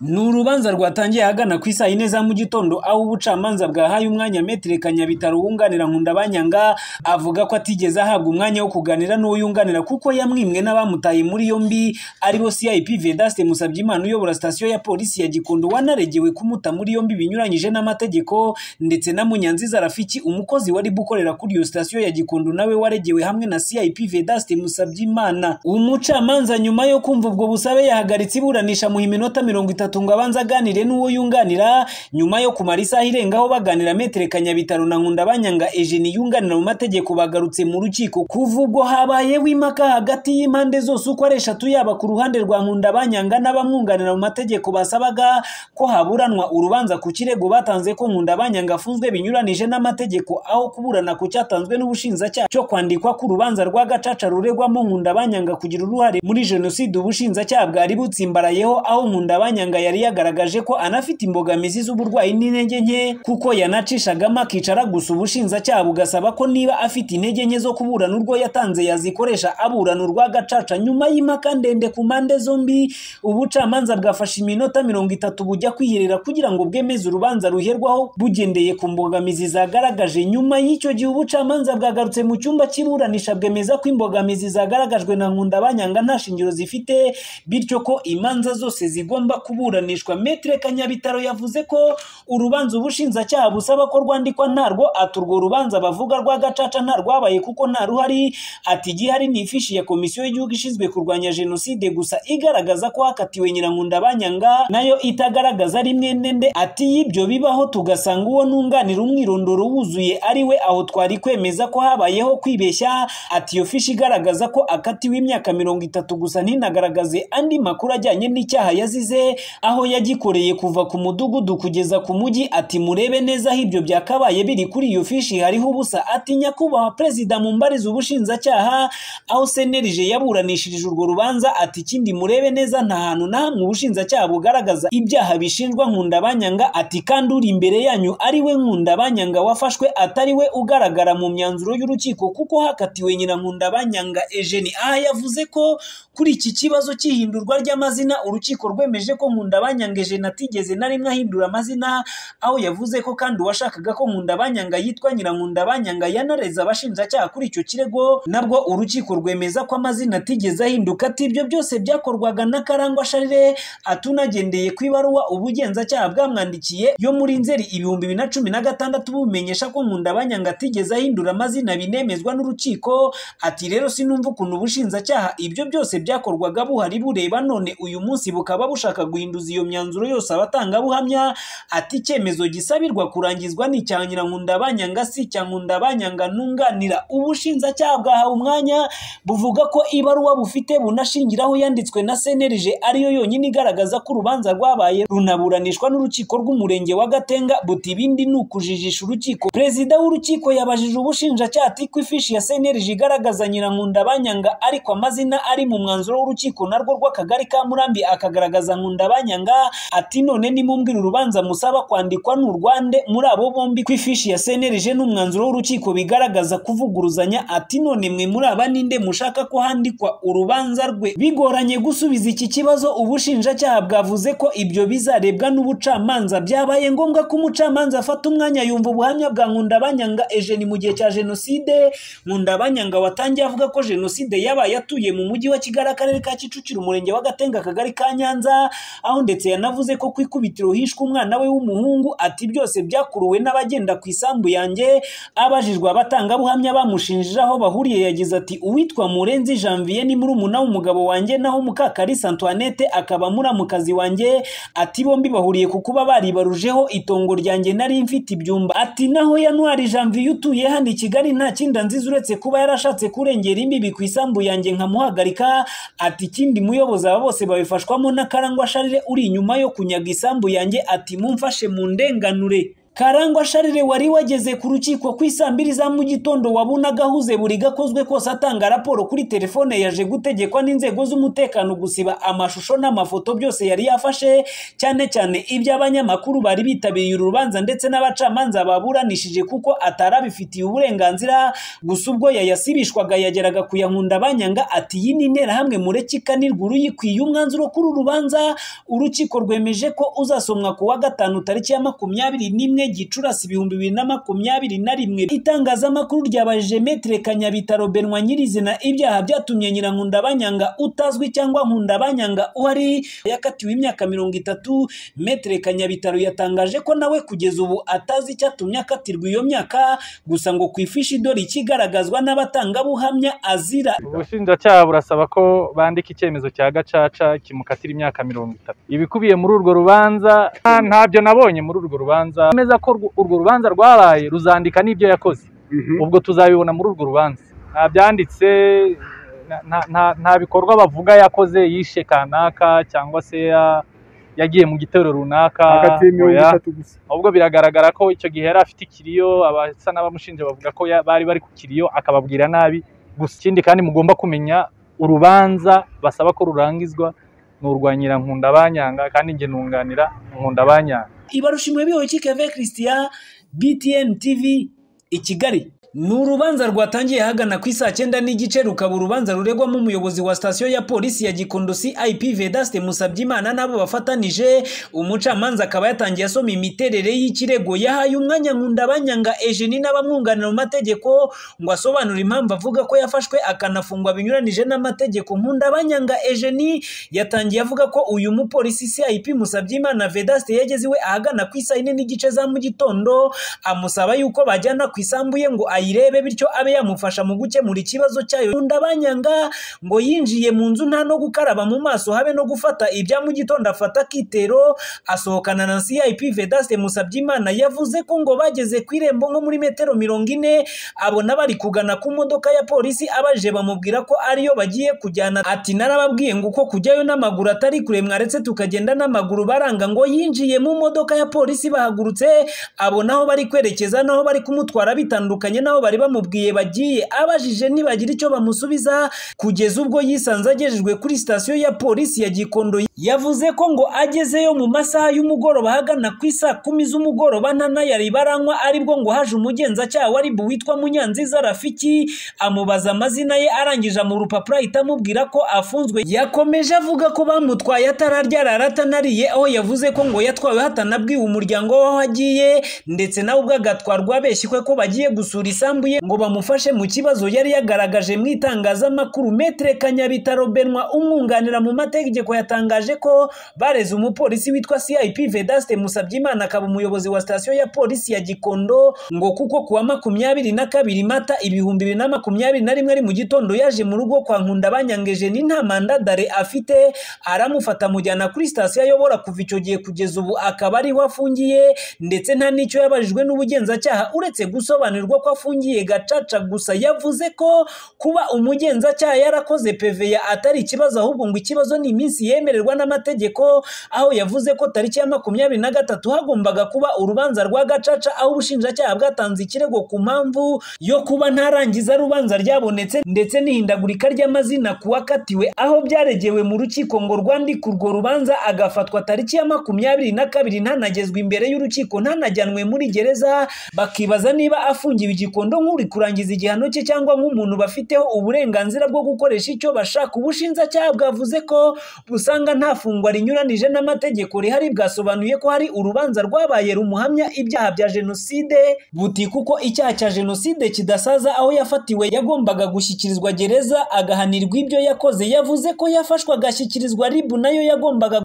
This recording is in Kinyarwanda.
Ni urubanza rwatangiye ahagana ku isaa yine za mu gitondo aho ubucamanza bwahaye umwanya Maître Kanyabitaro wunganira Nkundabanyanga avuga ko atigeze ahabwa umwanya wo kuganira n'uwo kuko yamwimwe n'abamutaye muri yombi aribo CIP Vedaste Musabyimana uyobora sitasiyo ya polisi ya Gikondo wanaregewe kumuta muri yombi binyuranyije n'amategeko ndetse na Munyanziza Rafiki umukozi wari gukorera kuri iyo sitasiyo ya Gikondo nawe waregewe hamwe na CIP Vedaste Musabyimana umucamanza nyuma yo kumva ubwo busabe yahagaritse iburanisha mu iminota mirongo itatu itatu ngo abanze aganire n'uwo yunganira nyuma yo kumara isaha irengaho baganira Metere Kanyabitaro na Nkundabanyanga Eugenie yunganira mu mategeko bagarutse mu rukiko kuva ubwo habayeho impaka hagati y'impande zose uko ari eshatu yaba ku ruhande rwa Nkundabanyanga n'abamwunganira mu mategeko basabaga ko haburanwa urubanza ku kirego batanze ko Nkundabanyanga afunzwe binyuranije n'amategeko aho kuburana ku cyatanzwe n'ubushinjacyaha cyo kwandikwa ku rubanza rw'agacaca ruregwamo Nkundabanyanga kugira uruhare muri jenoside ubushinjacyaha bwari butsimbarayeho aho Nkundabanyanga muganga yari yagaragaje ko anafite imbogamizi z'uburwayi n'intege nke kuko yanacishagamo akicara gusa Ubushinjacyaha bugasaba ko niba afite intege nke zo kuburana urwo yatanze yazikoresha aburana urw'agacaca nyuma y'impaka ndende ku mpande zombi ubucamanza bwafashe iminota mirongo itatu bujya kwihirira kugira ngo bwemeze urubanza ruherwaho bugendeye ku mbogamizi zagaragaje nyuma y'icyo gihe ubucamanza bwagarutse mu cyumba cy'iburanisha bwemeza ko imbogamizi zagaragajwe na nkunda banyanga nta shingiro zifite bityo ko imanza zose zigomba kubura kuburanishwa metere kanyabitaro yavuze ko urubanza ubushinjacyaha busaba ko rwandikwa ntarwo ati urwo rubanza bavuga rwa gacaca ntarwabaye kuko nta ruhari ati igihari ni ifishi ya komisiyo y'igihugu ishinzwe kurwanya jenoside gusa igaragaza ko hakatiwe nyirankunda banyanga nayo itagaragaza rimwe nende ati y'ibyo bibaho tugasanga uwo nunganira umwirondoro wuzuye ari we aho twari kwemeza ko habayeho kwibeshya ati iyo fishi igaragaza ko akatiwe imyaka mirongo itatu gusa ntinagaragaze andi makuru ajyanye n'icyaha yazize aho yagikoreye kuva ku mudugudu kugeza ku mujyi ati murebe neza aho ibyo byakabaye biri kuri iyo fishi hariho ubusa ati nyakubahwa perezida mumbarize ubushinjacyaha aho senerije yaburanishirije urwo rubanza ati ikindi murebe neza nta hantu na hamwe ubushinjacyaha bugaragaza ibyaha bishinjwa nkundabanyanga ati kandi uri imbere yanyu ari we nkunda banyanga wafashwe atari we ugaragara mu myanzuro y'urukiko kuko hakatiwe banyanga Eugene aha yavuze ko kuri iki kibazo cy'ihindurwa ry'amazina urukiko rwemeje ko nkunda Nkundabanyanga natigeze na rimwe ahindura amazina aho yavuze ko kandi uwashakaga ko Nkundabanyanga yitwa Nyirankundabanyanga yanareze abashinjacyaha kuri icyo kirego nabwo urukiko rwemeza ko amazina atigeze ahinduka ati ibyo byose byakorwaga na Karangwa Charles atunagendeye ku ibaruwa ubugenzacyaha bwamwandikiye yo muri Nzeri ibihumbi bibiri na cumi na gatandatu bumenyesha ko Nkundabanyanga atigeze ahindura amazina binemezwa n'urukiko ati rero sinumva ukuntu ubushinjacyaha ibyo byose byakorwaga buhari bureba none uyu munsi bukaba bushaka guhindura asimbuza iyo myanzuro yose abatangabuhamya ati icyemezo gisabirwa kurangizwa ni icya nyirankundabanyanga si icya nkundabanyanga nunganira ubushinjacyaha bwahawe umwanya buvuga ko ibaruwa bufite bunashingiraho yanditswe na senerije ariyo yonyine igaragaza ko urubanza rwabaye runaburanishwa n'urukiko rw'umurenge wa gatenga buti ibindi ni ukujijisha urukiko perezida w'urukiko yabajije ubushinjacyaha ati ko ifishi ya senerije igaragaza nyirankundabanyanga ariko amazina ari mu mwanzuro w'urukiko narwo rw'akagari ka murambi akagaragaza nkundabanyanga akanya ngaha ati none nimumbwira urubanza musaba kwandikwa n'urwande muri abo bombi ko ifishi ya cnlg n'umwanzuro w'urukiko bigaragaza kuvuguruzanya ati none mwe muri aba ninde mushaka ko handikwa urubanza rwe bigoranye gusubiza iki kibazo ubushinjacyaha bwavuze ko ibyo bizarebwa n'ubucamanza byabaye ngombwa ko umucamanza afata umwanya yumva ubuhamya bwa nkundabanyanga ni mu gihe cya jenoside nkundabanyanga watangiye avuga ko jenoside yabaye atuye mu mujyi wa kigali akarere ka kicukiro umurenge wa gatenga akagari ka nyanza aho ndetse yanavuze ko ku ikubitiro hishwe umwana we w'umuhungu ati byose byakuruwe n'abagenda ku isambu yanjye abajijwe abatangabuhamya bamushinjije aho bahuriye yagize ati uwitwa murenzi janvier ni murumuna w'umugabo wanjye naho mukakarisa antoinette akaba muramukazi wanjye ati bombi bahuriye ku kuba baribarujeho itongo ryanjye nari mfite ibyumba ati naho yanuwari janvier utuye hano i kigali nta kinda nziza uretse kuba yarashatse kurengera imbibi ku isambu yanjye nkamuhagarika ati ikindi muyobozi aba bose babifashwamo na karangwa sharire uri inyuma yo kunyaga isambu yanjye ati mumfashe mu ndenganure karangwa sharire wari wageze ku rukiko ku isaa mbiri za mu gitondo wabonaga ahuze buri gakozwe kose atanga raporo kuri telefone yaje gutegekwa n'inzego z'umutekano gusiba amashusho n'amafoto byose yari yafashe cyane cyane iby'abanyamakuru bari bitabiriye urubanza ndetse n'abacamanza baburanishije kuko atarabifitiye uburenganzira gusa ubwo yayasibishwaga yageraga kuyahunda banyanga ati iyi ni interahamwe mureke ikanirwa uruyikwiye umwanzuro kuri urubanza urukiko rwemeje ko uzasomwa ku wa gatanu tariki ya makumyabiri n'imwe gicurasi ibihumbi bibiri na makumyabiri na rimwe itangazamakuru ryabajije metere kanyabitaro benwa nyirizina ibyaha byatumye nyirankunda banyanga utazwi cyangwa nkunda banyanga uhari yakatiwe imyaka mirongo itatu metere kanyabitaro yatangaje ko nawe kugeza ubu atazi icyatumye akatirwa iyo myaka gusa ngo ku ifishi idora ikigaragazwa n'abatangabuhamya azira ubushinjacyaha burasaba ko bandika icyemezo cya gacaca kimukatira imyaka mirongo itatu ibikubiye muri urwo rubanza ntabyo nabonye muri urwo rubanza ko urwo rubanza rwabaye ruzandika n'ibyo yakoze mhm. ubwo tuzabibona muri urwo rubanza byanditse nta bikorwa bavuga yakoze yishe kanaka cyangwa se yagiye mu gitero runaka ahubwo biragaragara ko icyo gihe yari afite ikiriyo abasa n'abamushinja bavuga ko bari bari ku kiriyo akababwira nabi gusa ikindi kandi mugomba kumenya urubanza basaba ko rurangizwa nurwa nkunda banyanga kandi njye nunganira nkunda banyanga ibarushimiwe bihoye kikeve christian btn tv i kigali ni urubanza rwatangiye hagana ku isa cyenda n'igice rukaba urubanza ruregwamo umuyobozi wa sitasiyo ya polisi ya gikondo cip vedaste musabyimana n'abo bafatanije umucamanza akaba yatangiye asoma imiterere y'ikirego yahaye umwanya nkundabanyanga ejeni n'abamwunganira mu mategeko ngo asobanure impamvu avuga ko yafashwe akanafungwa binyuranije n'amategeko nkundabanyanga ejeni yatangiye avuga ko uyu mupolisi cip musabyimana vedaste yageze iwe ahagana ku isa yine n'igice za mu gitondo amusaba yuko bajyana ku isambu ye ngo ayi ayirebe bityo abe yamufasha mu gukemura ikibazo cyayo ndabanyanga ngo yinjiye mu nzu nta no gukaraba mu maso habe no gufata ibya mu gitondo afata akitero asohokana na CIP Vedaste Musabyimana yavuze ko ngo bageze ku irembo nko muri metero mirongo ine abona bari kugana ku modoka ya polisi abaje bamubwira ko ariyo bagiye kujyana ati narababwiye ngo uko kujyayo n'amaguru atari kure mwaretse tukagenda n'amaguru baranga ngo yinjiye mu modoka ya polisi bahagurutse abona aho bari kwerekeza naho bari kumutwara bitandukanye naho n'abo bari bamubwiye bagiye abajije ntibagira icyo bamusubiza kugeza ubwo yisanze agejejwe kuri sitasiyo ya polisi ya Gikondo yavuze ko ngo agezeyo mu masaha y'umugoroba ahagana ku isa kumi z'umugoroba ntanayari baranywa aribwo ngo haje umugenzacyaha wari witwa Munyanziza Rafiki amubaza amazina ye arangije mu rupapuro ahita amubwira ko afunzwe yakomeje avuga ko bamutwaye atararyarara atanariye aho yavuze ko ngo yatwawe hatanabwiwe umuryango w'aho agiye ndetse nawe ubwo agatwarwa abeshyi ko bagiye gusura isa Sambuye ngo bamufashe mu kibazo yari yagaragaje mu itangazamakuru Metre Kanyabitaro Benwa umwunganira mu mategeko yatangaje ko bareze umupolisi witwa CIP Vedaste Musabyimana akaba umuyobozi wa sitasiyo ya polisi ya Gikondo ngo kuko kuwa makumyabiri na kabiri Mata ibihumbi bibiri na makumyabiri na rimwe ari mu gitondo yaje mu rugo kwa banyangeje ni nta mandadare afite aramufata mujyana kuri sitasiyo ayobora kuva icyo gihe kugeza ubu akaba ariho afungiye ndetse nta n'icyo yabajijwe n'ubugenzacyaha uretse gusobanurirwa ko afungiye gacaca gusa yavuze ko kuba umugenzacyaha yarakoze peveya atari ikibazo ahubwo ngo ikibazo ni iminsi yemererwa n'amategeko aho yavuze ko tariki ya makumyabiri na gatatu hagombaga kuba urubanza rwa gacaca aho ubushinjacyaha bwatanze ikirego ku mpamvu yo kuba ntarangiza rubanza ryabonetse ndetse n'ihindagurika ry'amazina ku wakatiwe aho byaregewe mu rukiko ngo rwandike urwo rubanza agafatwa tariki ya makumyabiri na kabiri ntanagezwa imbere y'urukiko ntanajyanwe muri gereza bakibaza niba afungiwe igikorwa gakondo nk'uri kurangiza igihano cye cyangwa nk'umuntu bafiteho uburenganzira bwo gukoresha icyo bashaka ubushinjacyaha bwavuze ko busanga nta fungwa rinyuranije n'amategeko rihari bwasobanuye ko hari urubanza rwabaye rumuhamya ibyaha bya jenoside buti kuko icyaha cya jenoside kidasaza aho yafatiwe yagombaga gushyikirizwa gereza agahanirwa ibyo yakoze yavuze ko yafashwe agashyikirizwa ribu nayo yagombaga